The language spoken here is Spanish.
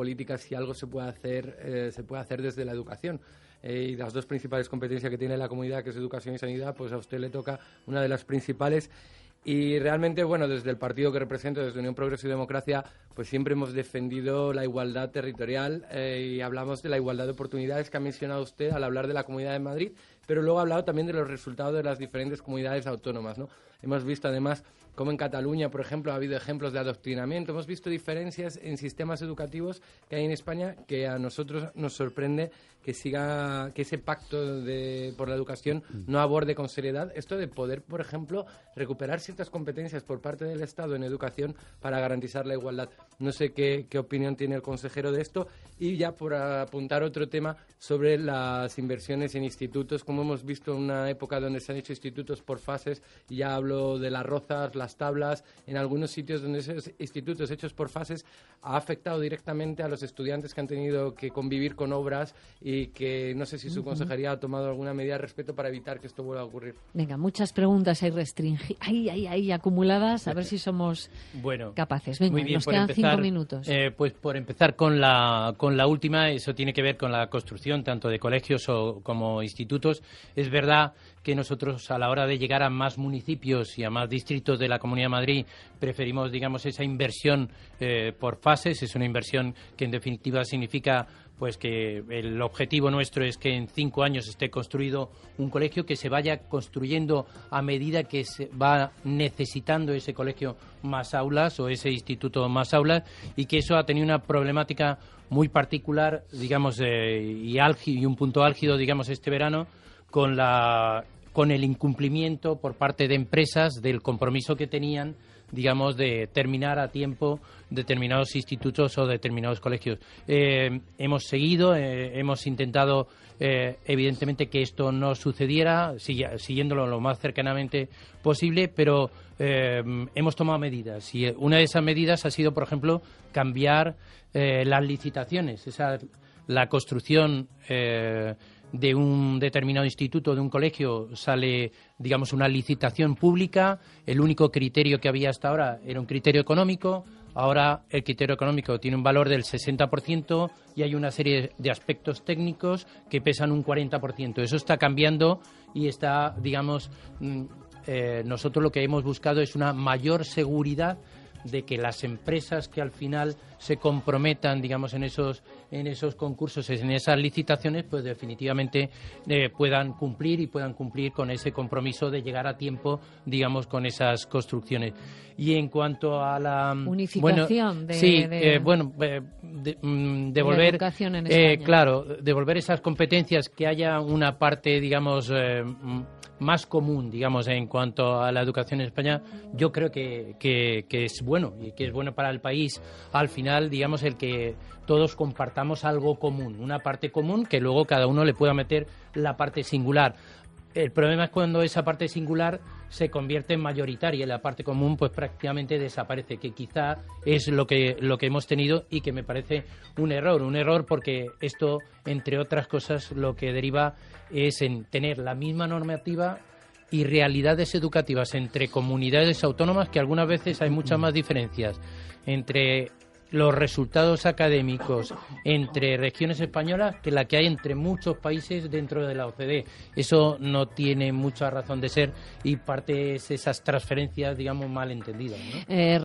políticas si algo se puede hacer, eh, se puede hacer desde la educación. Eh, y las dos principales competencias que tiene la comunidad, que es educación y sanidad, pues a usted le toca una de las principales. Y realmente, bueno, desde el partido que represento, desde Unión Progreso y Democracia, pues siempre hemos defendido la igualdad territorial eh, y hablamos de la igualdad de oportunidades que ha mencionado usted al hablar de la Comunidad de Madrid, pero luego ha hablado también de los resultados de las diferentes comunidades autónomas. ¿no? Hemos visto además cómo en Cataluña, por ejemplo, ha habido ejemplos de adoctrinamiento, hemos visto diferencias en sistemas educativos que hay en España que a nosotros nos sorprende que siga que ese pacto de, por la educación no aborde con seriedad esto de poder, por ejemplo, recuperar ciertas competencias por parte del Estado en educación para garantizar la igualdad. No sé qué, opinión tiene el consejero de esto. Y ya por apuntar otro tema sobre las inversiones en institutos, como hemos visto en una época donde se han hecho institutos por fases, ya hablo de las rozas, las tablas, en algunos sitios donde esos institutos hechos por fases ha afectado directamente a los estudiantes que han tenido que convivir con obras y que no sé si su consejería ha tomado alguna medida al respecto para evitar que esto vuelva a ocurrir. Venga, muchas preguntas hay restringidas, hay acumuladas, a ver si somos bueno, capaces. muy bien, minutos. Eh, pues por empezar con la, con la última, eso tiene que ver con la construcción tanto de colegios como institutos. Es verdad que nosotros a la hora de llegar a más municipios y a más distritos de la Comunidad de Madrid preferimos, digamos, esa inversión eh, por fases. Es una inversión que en definitiva significa pues que el objetivo nuestro es que en cinco años esté construido un colegio que se vaya construyendo a medida que se va necesitando ese colegio más aulas o ese instituto más aulas y que eso ha tenido una problemática muy particular, digamos, eh, y, y un punto álgido, digamos, este verano con la con el incumplimiento por parte de empresas del compromiso que tenían digamos, de terminar a tiempo determinados institutos o determinados colegios. Eh, hemos seguido, eh, hemos intentado, eh, evidentemente, que esto no sucediera, siguiéndolo lo más cercanamente posible, pero hemos tomado medidas. Y una de esas medidas ha sido, por ejemplo, cambiar las licitaciones, esa, la construcción de un determinado instituto, de un colegio, sale, digamos, una licitación pública. El único criterio que había hasta ahora era un criterio económico. Ahora el criterio económico tiene un valor del 60% y hay una serie de aspectos técnicos que pesan un 40%. Eso está cambiando y está, digamos, mm, eh, nosotros lo que hemos buscado es una mayor seguridad de que las empresas que al final se comprometan, digamos, en esos, en esos concursos, en esas licitaciones, pues definitivamente eh, puedan cumplir y puedan cumplir con ese compromiso de llegar a tiempo, digamos, con esas construcciones. Y en cuanto a la mm, unificación de, sí, eh, bueno, eh, Mm, de, devolver, eh, claro, devolver esas competencias que haya una parte, digamos, eh, mm, más común, digamos, en cuanto a la educación en España, yo creo que, que, es bueno y que es bueno para el país. Al final, digamos, el que todos compartamos algo común, una parte común que luego cada uno le pueda meter la parte singular. El problema es cuando esa parte singular se convierte en mayoritaria y la parte común pues prácticamente desaparece, que quizá es lo que, lo que hemos tenido y que me parece un error, un error porque esto, entre otras cosas, lo que deriva es en tener la misma normativa y realidades educativas entre comunidades autónomas, que algunas veces hay muchas más diferencias entre los resultados académicos entre regiones españolas que la que hay entre muchos países dentro de la OCDE. Eso no tiene mucha razón de ser y parte es esas transferencias, digamos, mal entendidas. Eh,